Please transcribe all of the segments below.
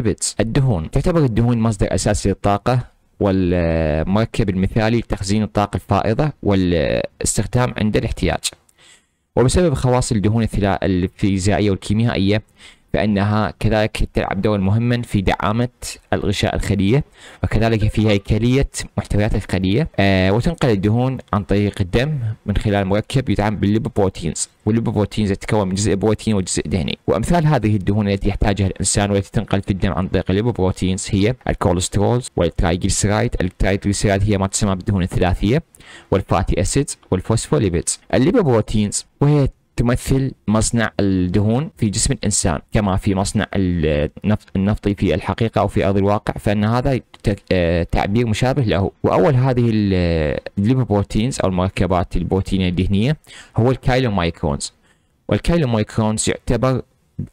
lipids الدهون تعتبر الدهون مصدر أساسي للطاقة والمركب المثالي لتخزين الطاقة الفائضة والاستخدام عند الاحتياج وبسبب خواص الدهون الفيزيائية والكيميائية فإنها كذلك تلعب دور مهما في دعامة الغشاء الخلية وكذلك في هيكلية محتويات الخلية آه، وتنقل الدهون عن طريق الدم من خلال مركب يدعم بالليبوبروتينز والليبوبروتينز تتكون من جزء بروتين وجزء دهني وأمثال هذه الدهون التي يحتاجها الإنسان والتي تنقل في الدم عن طريق الليبوبروتينز هي الكوليسترول والترايجلسرايد الترايجلسرايد هي ما تسمى بالدهون الثلاثية والفاتي اسيدز والفوسفوليبيدز الليبوبروتينز وهي تمثل مصنع الدهون في جسم الانسان كما في مصنع النفط النفطي في الحقيقه او في ارض الواقع فان هذا آه، تعبير مشابه له واول هذه الليبوبروتينز او المركبات البروتينيه الدهنيه هو الكايلومايكرونز والكايلومايكرونز يعتبر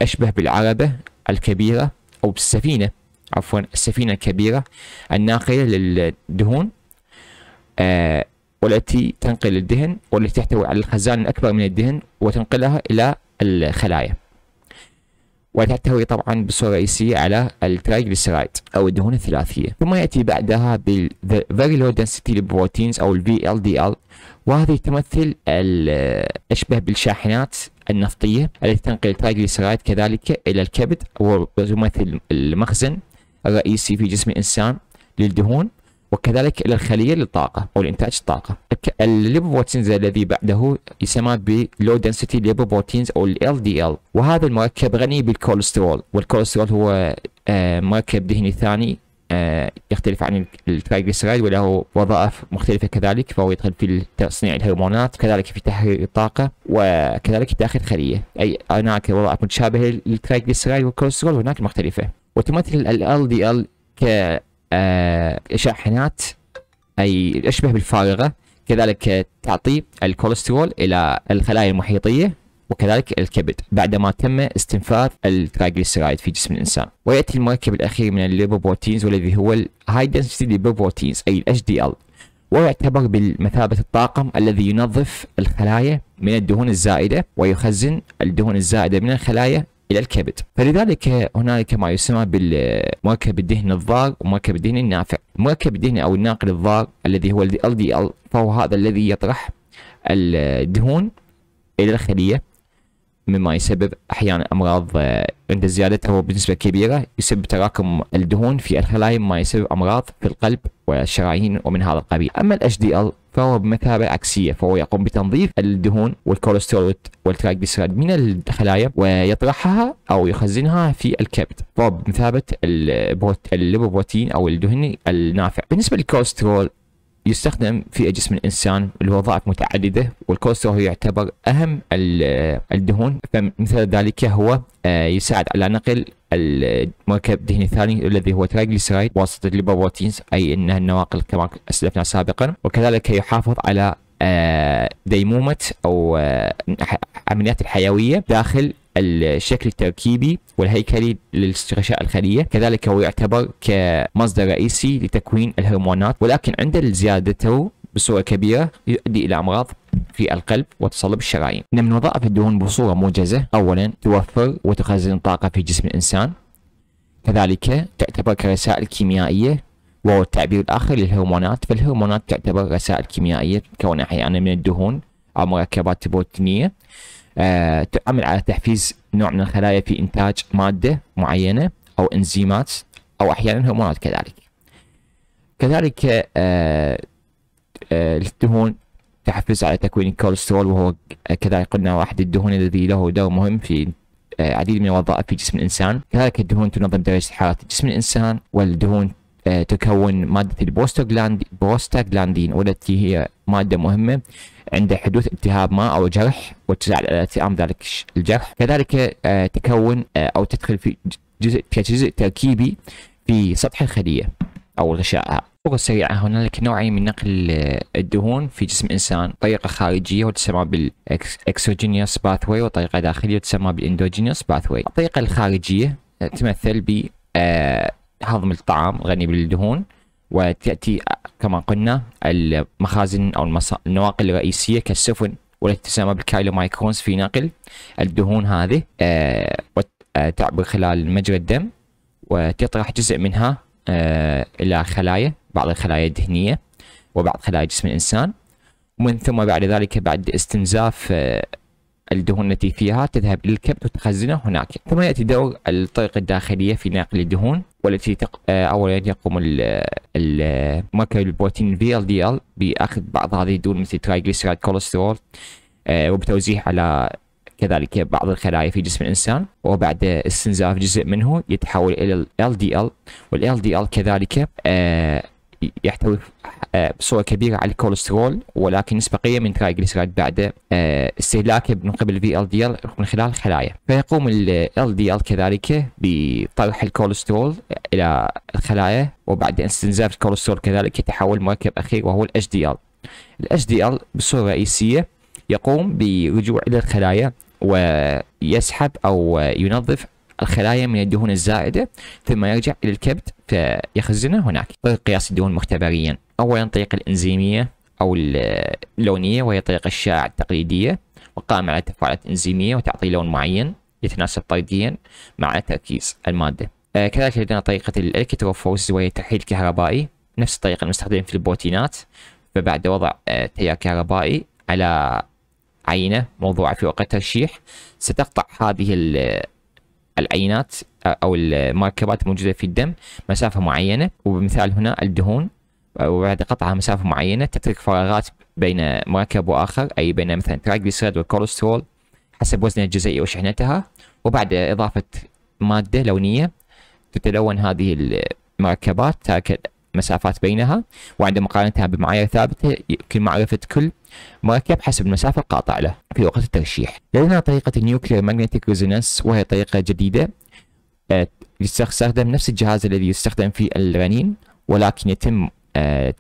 اشبه بالعربه الكبيره او بالسفينه عفوا السفينه الكبيره الناقله للدهون آه والتي تنقل الدهن والتي تحتوي على الخزان الأكبر من الدهن وتنقلها إلى الخلايا وتحتوي طبعا بصورة رئيسية على الترايجليسيرايد أو الدهون الثلاثية ثم يأتي بعدها بال Very Low Density Proteins أو ال VLDL وهذه تمثل أشبه بالشاحنات النفطية التي تنقل الترايجليسيرايد كذلك إلى الكبد وتمثل المخزن الرئيسي في جسم الإنسان للدهون وكذلك إلى الخلية للطاقة أو لإنتاج الطاقة الليبوبروتينز الذي بعده يسمى بلو density lipoproteins أو ال LDL وهذا المركب غني بالكوليسترول والكوليسترول هو آه، مركب دهني ثاني آه، يختلف عن التريجليسيرايد وله وظائف مختلفة كذلك فهو يدخل في تصنيع الهرمونات كذلك في تحرير الطاقة وكذلك داخل الخلية أي هناك وظائف متشابهة للتريجليسيرايد والكوليسترول وهناك مختلفة وتمثل ال LDL ال آه، شاحنات اي اشبه بالفارغه كذلك تعطي الكوليسترول الى الخلايا المحيطيه وكذلك الكبد بعدما تم استنفاذ الترايجليسرايد في جسم الانسان وياتي المركب الاخير من الليبوبروتينز والذي هو الهاي دنسيتي ليبوبروتينز اي الاتش دي ال ويعتبر بمثابة الطاقم الذي ينظف الخلايا من الدهون الزائدة ويخزن الدهون الزائدة من الخلايا الى الكبد فلذلك هنالك ما يسمى بالمركب الدهن الضار ومركب الدهن النافع المركب الدهني او الناقل الضار الذي هو ال دي ال فهو هذا الذي يطرح الدهون الى الخليه مما يسبب احيانا امراض عند زيادته بنسبه كبيره يسبب تراكم الدهون في الخلايا مما يسبب امراض في القلب والشرايين ومن هذا القبيل اما الاش دي ال فهو بمثابة عكسية فهو يقوم بتنظيف الدهون والكوليسترول والترايجليسيرايد من الخلايا ويطرحها أو يخزنها في الكبد فهو بمثابة الليبوبروتين أو الدهن النافع بالنسبة للكوليسترول يستخدم في جسم الانسان الوظائف متعدده والكوليسترول يعتبر اهم الدهون فمثل ذلك هو آه، يساعد على نقل المركب الدهني الثاني الذي هو ترايجليسيرايد بواسطه الليبروتينز اي انها النواقل كما اسلفنا سابقا وكذلك يحافظ على آه، ديمومه او عمليات آه، الحيويه داخل الشكل التركيبي والهيكلي لاستغشاء الخلية كذلك هو يعتبر كمصدر رئيسي لتكوين الهرمونات ولكن عند زيادته بصورة كبيرة يؤدي إلى أمراض في القلب وتصلب الشرايين إن من وظائف الدهون بصورة موجزة أولا توفر وتخزن طاقة في جسم الإنسان كذلك تعتبر كرسائل كيميائية وهو التعبير الآخر للهرمونات فالهرمونات تعتبر رسائل كيميائية تتكون أحيانا من الدهون أو مركبات بروتينية آه، تعمل على تحفيز نوع من الخلايا في انتاج ماده معينه او انزيمات او احيانا هرمونات كذلك. كذلك الدهون آه، آه، تحفز على تكوين الكوليسترول وهو كذلك قلنا واحد الدهون الذي له دور مهم في عديد من الوظائف في جسم الانسان، كذلك الدهون تنظم درجه حراره جسم الانسان والدهون آه، تكون مادة البروستاجلاند بروستاجلاندين والتي هي مادة مهمة عند حدوث التهاب ما أو جرح وتساعد على التئام ذلك الجرح كذلك آه، تكون آه، أو تدخل في جزء كجزء تركيبي في سطح الخلية أو الغشاء الصورة سريعة هنالك نوعين من نقل الدهون في جسم الإنسان طريقة خارجية وتسمى بالإكسوجينيوس باثوي وطريقة داخلية وتسمى بالإندوجينيوس باثوي الطريقة الخارجية تمثل ب هضم الطعام غني بالدهون وتأتي كما قلنا المخازن أو النواقل الرئيسية كالسفن والاتسام بالكايلومايكرونز في نقل الدهون هذه آه، وتعبر خلال مجرى الدم وتطرح جزء منها آه، إلى خلايا بعض الخلايا الدهنية وبعض خلايا جسم الإنسان ومن ثم بعد ذلك بعد استنزاف آه، الدهون التي فيها تذهب للكبد وتخزنه هناك ثم يأتي دور الطرق الداخلية في نقل الدهون والتي تق... آه، اولا يقوم مركب البروتين في ال دي ال باخذ بعض هذه الدهون مثل ترايجليسيرايد كوليسترول آه، وبتوزيعه على كذلك بعض الخلايا في جسم الانسان وبعد استنزاف جزء منه يتحول الى ال دي ال وال دي ال كذلك آه، يحتوي آه، بصورة كبيرة على الكوليسترول ولكن نسبة قليلة من ترايجليسيرايد بعد استهلاكه آه، من قبل في ال دي ال من خلال الخلايا فيقوم ال دي ال كذلك بطرح الكوليسترول إلى الخلايا وبعد استنزاف الكوليسترول كذلك يتحول مركب أخير وهو ال دي ال ال دي ال بصورة رئيسية يقوم برجوع إلى الخلايا ويسحب أو ينظف الخلايا من الدهون الزائدة ثم يرجع إلى الكبد فيخزنه هناك قياس الدهون مختبريا أولا الطريقة الإنزيمية أو اللونية وهي طريقة الشائعة التقليدية وقائمة على تفاعلات إنزيمية وتعطي لون معين يتناسب طرديا مع تركيز المادة آه، كذلك لدينا طريقة الالكتروفوز وهي التحليل الكهربائي نفس الطريقة المستخدمة في البروتينات فبعد وضع آه، تيار كهربائي على عينة موضوعة في وقت ترشيح ستقطع هذه العينات آه، أو المركبات الموجودة في الدم مسافة معينة وبمثال هنا الدهون وبعد قطعها مسافة معينة تترك فراغات بين مركب وآخر أي بين مثلا ترايجليسيريد والكوليسترول حسب وزنها الجزيئي وشحنتها وبعد إضافة مادة لونية تتلون هذه المركبات تارك مسافات بينها وعند مقارنتها بمعايير ثابتة يمكن معرفة كل مركب حسب المسافة القاطع له في وقت الترشيح لدينا طريقة النيوكلير ماجنتيك ريزونانس وهي طريقة جديدة آه، يستخدم نفس الجهاز الذي يستخدم في الرنين ولكن يتم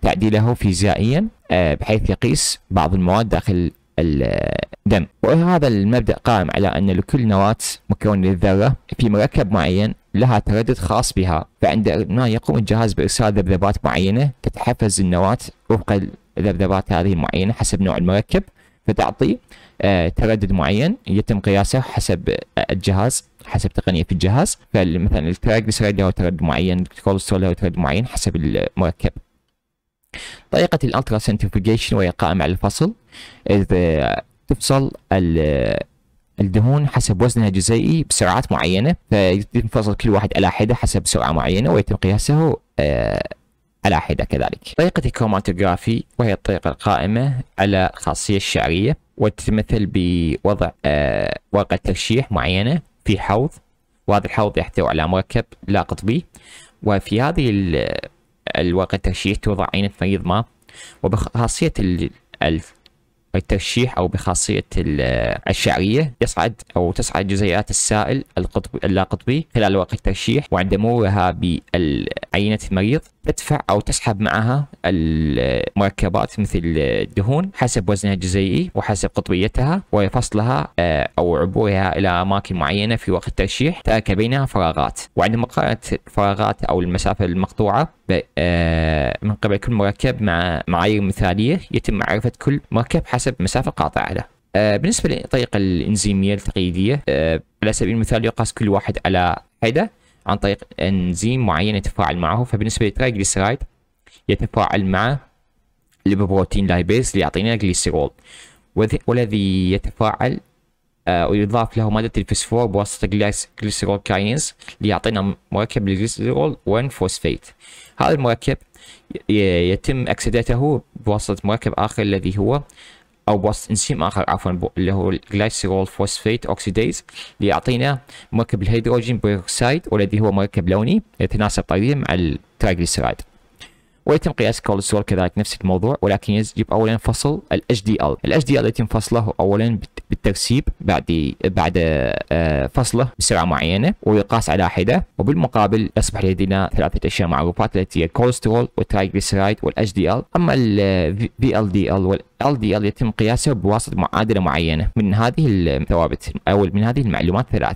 تعديله فيزيائيا آه، بحيث يقيس بعض المواد داخل الدم وهذا المبدأ قائم على أن لكل نواة مكون للذرة في مركب معين لها تردد خاص بها فعندما يقوم الجهاز بإرسال ذبذبات معينة تتحفز النواة وفق الذبذبات هذه المعينة حسب نوع المركب فتعطي آه، تردد معين يتم قياسه حسب الجهاز حسب تقنية في الجهاز فمثلا التراجلسرايد له تردد معين الكوليسترول له تردد معين حسب المركب طريقة الالترا سنترفيجيشن وهي قائمة على الفصل إذ آه، تفصل آه، الدهون حسب وزنها الجزيئي بسرعات معينة فينفصل كل واحد على حدة حسب سرعة معينة ويتم قياسه آه، على حدة كذلك طريقة الكروماتوغرافي وهي الطريقة القائمة على الخاصية الشعرية وتتمثل بوضع ورقة ترشيح معينة في حوض وهذا الحوض يحتوي على مركب لا قطبي وفي هذه الوقت الترشيح توضع عينة مريض ما وبخاصية الترشيح أو بخاصية الشعرية يصعد أو تصعد جزيئات السائل القطبي اللا قطبي خلال وقت الترشيح وعند مرورها بعينة المريض تدفع أو تسحب معها المركبات مثل الدهون حسب وزنها الجزيئي وحسب قطبيتها وفصلها آه، أو عبورها إلى أماكن معينة في وقت الترشيح ترك بينها فراغات وعند مقارنة الفراغات أو المسافة المقطوعة آه، من قبل كل مركب مع معايير مثالية يتم معرفة كل مركب حسب مسافة قاطعة له آه، بالنسبة للطريقة الإنزيمية التقليدية آه، على سبيل المثال يقاس كل واحد على حدة عن طريق إنزيم معين يتفاعل معه فبالنسبة للترايجليسرايد يتفاعل مع الليبوبروتين لايبيز اللي يعطينا جليسيرول والذي يتفاعل آه، ويضاف له مادة الفسفور بواسطة جليسرول كاينز ليعطينا مركب الجليسرول 1 فوسفيت هذا المركب يتم أكسدته بواسطة مركب آخر الذي هو أو بواسطة إنزيم آخر عفوا اللي هو الجليسرول فوسفيت أوكسيديز ليعطينا مركب الهيدروجين بيروكسيد والذي هو مركب لوني يتناسب طبيعي مع الترايجليسرايد ويتم قياس كوليسترول كذلك نفس الموضوع ولكن يجب اولا فصل ال HDL ال HDL يتم فصله اولا الترسيب بعد بعد آه، فصله بسرعه معينه ويقاس على حده وبالمقابل يصبح لدينا ثلاثه اشياء معروفات التي هي الكوليسترول والترايجليسرايد والاتش دي ال اما الفي ال دي ال ال دي ال يتم قياسه بواسطه معادله معينه من هذه الثوابت آه، او من هذه المعلومات الثلاثه